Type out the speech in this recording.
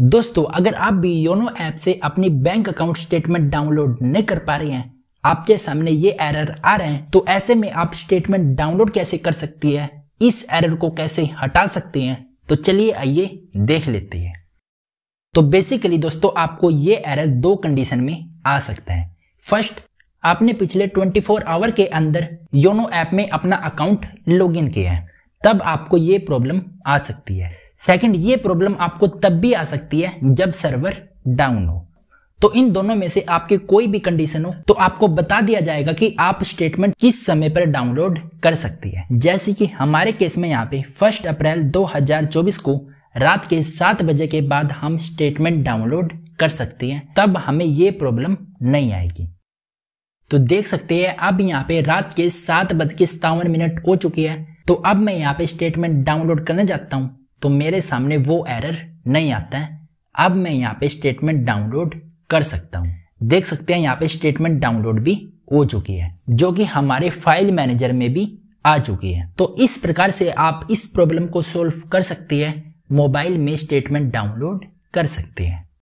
दोस्तों अगर आप भी योनो ऐप से अपनी बैंक अकाउंट स्टेटमेंट डाउनलोड नहीं कर पा रहे हैं आपके सामने ये एरर आ रहे हैं तो ऐसे में आप स्टेटमेंट डाउनलोड कैसे कर सकती है इस एरर को कैसे हटा सकते हैं तो चलिए आइए देख लेते हैं तो बेसिकली दोस्तों आपको ये एरर दो कंडीशन में आ सकता है फर्स्ट आपने पिछले 24 आवर के अंदर योनो ऐप में अपना अकाउंट लॉगिन किया है तब आपको ये प्रॉब्लम आ सकती है सेकंड ये प्रॉब्लम आपको तब भी आ सकती है जब सर्वर डाउन हो तो इन दोनों में से आपकी कोई भी कंडीशन हो तो आपको बता दिया जाएगा कि आप स्टेटमेंट किस समय पर डाउनलोड कर सकती है जैसे कि हमारे केस में यहाँ पे फर्स्ट अप्रैल 2024 को रात के सात बजे के बाद हम स्टेटमेंट डाउनलोड कर सकते हैं तब हमें ये प्रॉब्लम नहीं आएगी तो देख सकते हैं अब यहाँ पे रात के सात बज के सतावन मिनट हो चुके हैं तो अब मैं यहाँ पे स्टेटमेंट डाउनलोड करने जाता हूँ तो मेरे सामने वो एरर नहीं आता है अब मैं यहाँ पे स्टेटमेंट डाउनलोड कर सकता हूँ देख सकते हैं यहाँ पे स्टेटमेंट डाउनलोड भी हो चुकी है जो कि हमारे फाइल मैनेजर में भी आ चुकी है तो इस प्रकार से आप इस प्रॉब्लम को सोल्व कर सकती है मोबाइल में स्टेटमेंट डाउनलोड कर सकते हैं